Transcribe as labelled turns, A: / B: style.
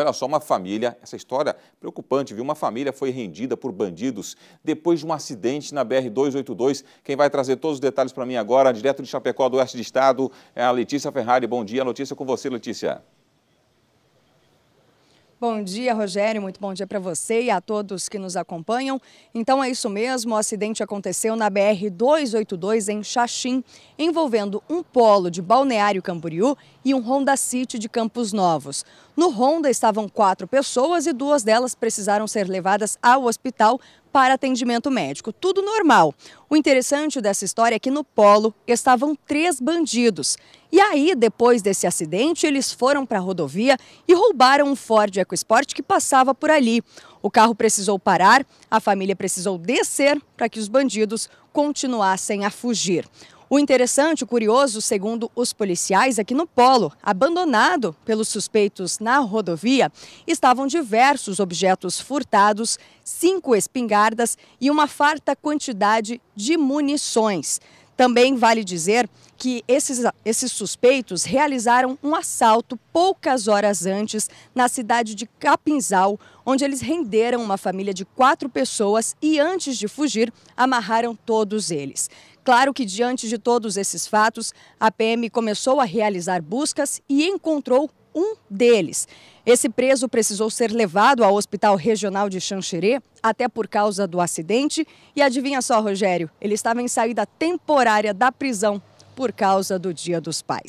A: olha então, só, uma família, essa história é preocupante, viu? Uma família foi rendida por bandidos depois de um acidente na BR-282. Quem vai trazer todos os detalhes para mim agora, direto de Chapecó, do Oeste do Estado, é a Letícia Ferrari. Bom dia, notícia com você, Letícia.
B: Bom dia, Rogério. Muito bom dia para você e a todos que nos acompanham. Então é isso mesmo, o acidente aconteceu na BR-282 em Xaxim, envolvendo um polo de Balneário Camboriú e um Honda City de Campos Novos. No Honda estavam quatro pessoas e duas delas precisaram ser levadas ao hospital para atendimento médico. Tudo normal. O interessante dessa história é que no polo estavam três bandidos. E aí, depois desse acidente, eles foram para a rodovia e roubaram um Ford EcoSport que passava por ali. O carro precisou parar, a família precisou descer para que os bandidos continuassem a fugir. O interessante, o curioso, segundo os policiais, é que no polo, abandonado pelos suspeitos na rodovia, estavam diversos objetos furtados, cinco espingardas e uma farta quantidade de munições. Também vale dizer que esses, esses suspeitos realizaram um assalto poucas horas antes na cidade de Capinzal, onde eles renderam uma família de quatro pessoas e, antes de fugir, amarraram todos eles. Claro que, diante de todos esses fatos, a PM começou a realizar buscas e encontrou um deles. Esse preso precisou ser levado ao Hospital Regional de Xanxerê, até por causa do acidente. E adivinha só, Rogério, ele estava em saída temporária da prisão por causa do Dia dos Pais.